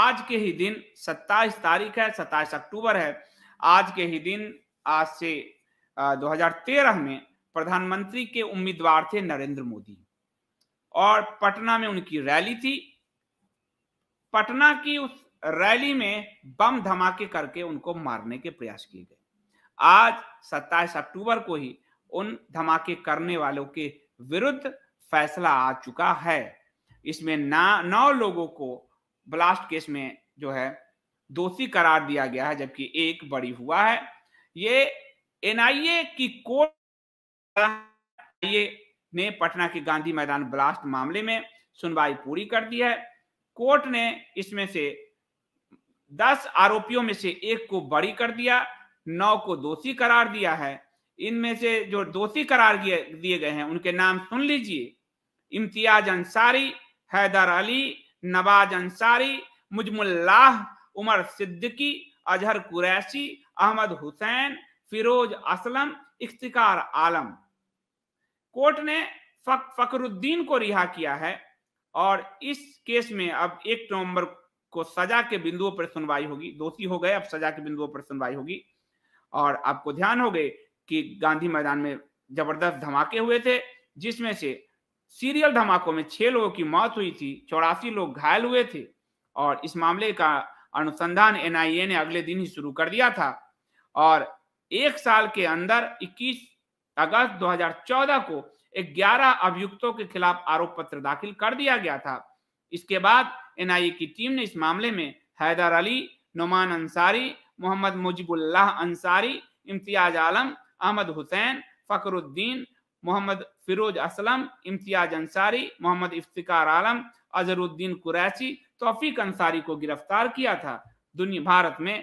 आज के ही दिन 27 तारीख है 27 अक्टूबर है आज के ही दिन आज से 2013 में प्रधानमंत्री के उम्मीदवार थे नरेंद्र मोदी और पटना में उनकी रैली थी पटना की उस रैली में बम धमाके करके उनको मारने के प्रयास किए गए आज 27 अक्टूबर को ही उन धमाके करने वालों के विरुद्ध फैसला आ चुका है इसमें ना नौ लोगों को ब्लास्ट केस में जो है दोषी करार दिया गया है जबकि एक बड़ी हुआ है ये एनआईए की कोर्ट ने पटना के गांधी मैदान ब्लास्ट मामले में सुनवाई पूरी कर दी है कोर्ट ने इसमें से दस आरोपियों में से एक को बड़ी कर दिया नौ को दोषी करार दिया है इनमें से जो दोषी करार दिए गए हैं उनके नाम सुन लीजिए इम्तियाज अंसारी हैदर अली नवाज अंसारी मुजमुल्लाह उमर सिद्दीकी अजहर कुरैशी अहमद हुसैन फिरोज असलम इफ्तिकार आलम कोर्ट ने फक फकरुद्दीन को रिहा किया है और इस केस में अब एक नवंबर को सजा के बिंदुओं पर सुनवाई होगी दोषी हो गए अब सजा के बिंदुओं पर सुनवाई होगी और आपको ध्यान हो गए कि गांधी मैदान में जबरदस्त धमाके हुए थे जिसमें से सीरियल धमाकों में छह लोगों की मौत हुई थी चौरासी लोग घायल हुए थे और इस मामले का अनुसंधान एनआईए ने अगले दिन ही शुरू कर दिया था और एक साल के अंदर 21 अगस्त 2014 को 11 अभियुक्तों के खिलाफ आरोप पत्र दाखिल कर दिया गया था इसके बाद एनआईए की टीम ने इस मामले में हैदर अली नुमान अंसारी मोहम्मद मुजिबुल्लाह अंसारी इम्तियाज आलम अहमद हुसैन फकरुद्दीन मोहम्मद फिरोज असलम इम्तियाज अंसारी मोहम्मद इफ्तिकार आलम अजहरुद्दीन कुरैशी तौफीक अंसारी को गिरफ्तार किया था दुनिया भारत में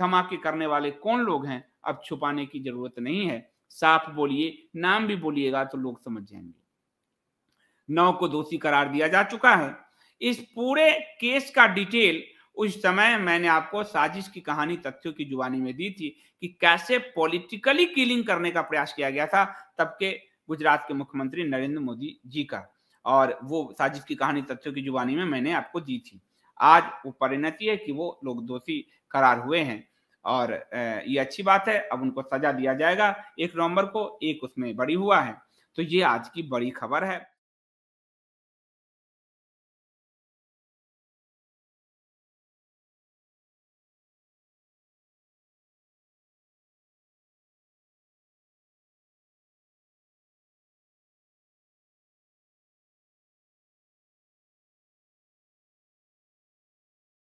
धमाके करने वाले कौन लोग हैं अब छुपाने की जरूरत नहीं है साफ बोलिए नाम भी बोलिएगा तो लोग समझ जाएंगे नौ को दोषी करार दिया जा चुका है इस पूरे केस का डिटेल उस समय मैंने आपको साजिश की कहानी तथ्यों की जुबानी में दी थी कि कैसे पॉलिटिकली किलिंग करने का प्रयास किया गया था तब के गुजरात के मुख्यमंत्री नरेंद्र मोदी जी का और वो साजिश की कहानी तथ्यों की जुबानी में मैंने आपको दी थी आज वो परिणति है कि वो लोग दोषी करार हुए हैं और ये अच्छी बात है अब उनको सजा दिया जाएगा एक नवंबर को एक उसमें बड़ी हुआ है तो ये आज की बड़ी खबर है